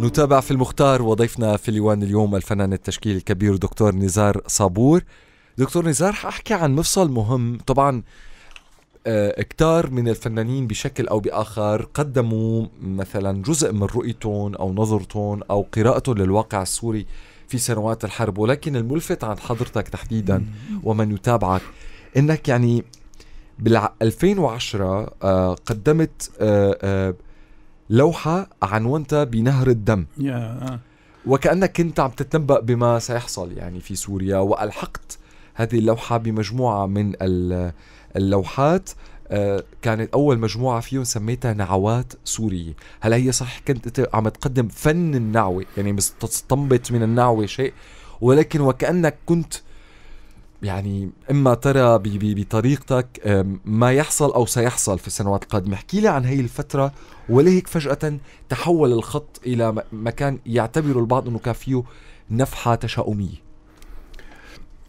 نتابع في المختار وضيفنا في ليوان اليوم الفنان التشكيلي الكبير دكتور نزار صابور دكتور نزار حأحكي عن مفصل مهم طبعا آه، كتار من الفنانين بشكل أو بآخر قدموا مثلا جزء من رؤيتهم أو نظرتهم أو قراءتهم للواقع السوري في سنوات الحرب ولكن الملفت عن حضرتك تحديدا ومن يتابعك انك يعني بال 2010 آه، قدمت آه، لوحة عنونتها بنهر الدم آه. وكأنك كنت عم تتنبأ بما سيحصل يعني في سوريا وألحقت هذه اللوحة بمجموعة من اللوحات آه، كانت أول مجموعة فيهم سميتها نعوات سورية هلا هي صح كنت عم تقدم فن النعوة يعني تستنبط من النعوة شيء ولكن وكأنك كنت يعني اما ترى بطريقتك ما يحصل او سيحصل في السنوات القادمه احكي لي عن هي الفتره ولهيك فجاه تحول الخط الى مكان يعتبره البعض انه كان فيه نفحه تشاؤميه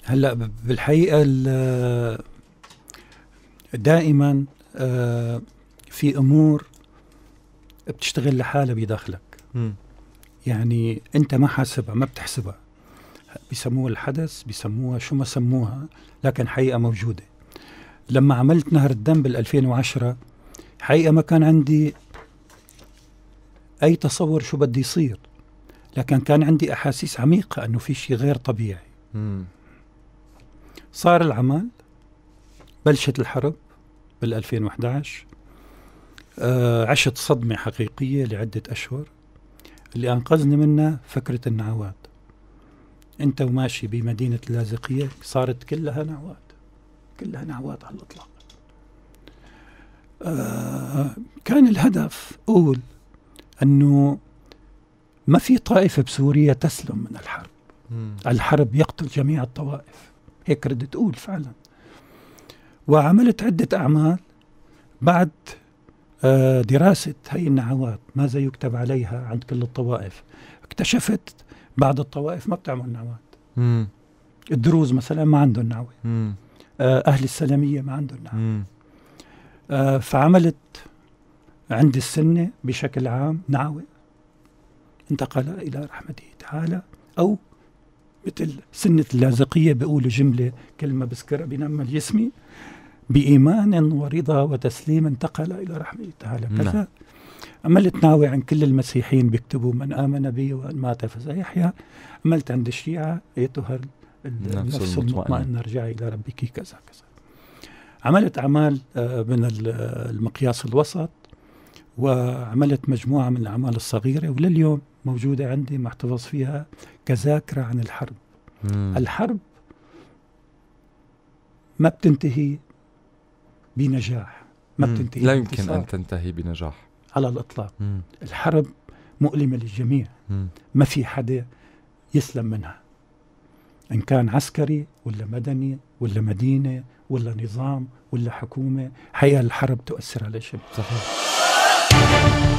هلا بالحقيقه دائما آه، في امور بتشتغل لحالها بداخلك يعني انت ما حاسبها ما بتحسبها بسموها الحدث بسموها شو ما سموها لكن حقيقة موجودة لما عملت نهر الدم بال2010 حقيقة ما كان عندي أي تصور شو بدي يصير لكن كان عندي أحاسيس عميقة أنه في شيء غير طبيعي صار العمل بلشت الحرب بال2011 آه، عشت صدمة حقيقية لعدة أشهر اللي أنقذني منها فكرة النعوات انت وماشي بمدينه اللاذقيه صارت كلها نعوات كلها نعوات على الاطلاق آه كان الهدف اول انه ما في طائفه بسوريا تسلم من الحرب مم. الحرب يقتل جميع الطوائف هيك ردت اقول فعلا وعملت عده اعمال بعد آه، دراسة هي النعوات ماذا يكتب عليها عند كل الطوائف اكتشفت بعض الطوائف ما بتعمل نعوات الدروز مثلا ما عندهم نعوة آه، أهل السلامية ما عندهم نعوة آه، فعملت عند السنة بشكل عام نعوة انتقل إلى رحمته تعالى أو مثل سنة اللاذقية بيقولوا جملة كلمة بذكرها بنما اليسمي بإيمان ورضا وتسليم انتقل إلى رحمه تعالى نعم. كذا أما ناوي عن كل المسيحيين بيكتبوا من آمن بي وأن مات فسيحيا عملت عند الشيعة أيتها النفس المطمئنة ارجعي إلى ربك كذا كذا عملت أعمال آه، من المقياس الوسط وعملت مجموعة من الأعمال الصغيرة ولليوم موجودة عندي محتفظ فيها كذاكرة عن الحرب مم. الحرب ما بتنتهي بنجاح ما بتنتهي لا يمكن ان تنتهي بنجاح على الاطلاق مم. الحرب مؤلمه للجميع مم. ما في حدا يسلم منها ان كان عسكري ولا مدني ولا مدينه ولا نظام ولا حكومه حياه الحرب تؤثر على الشعب صحيح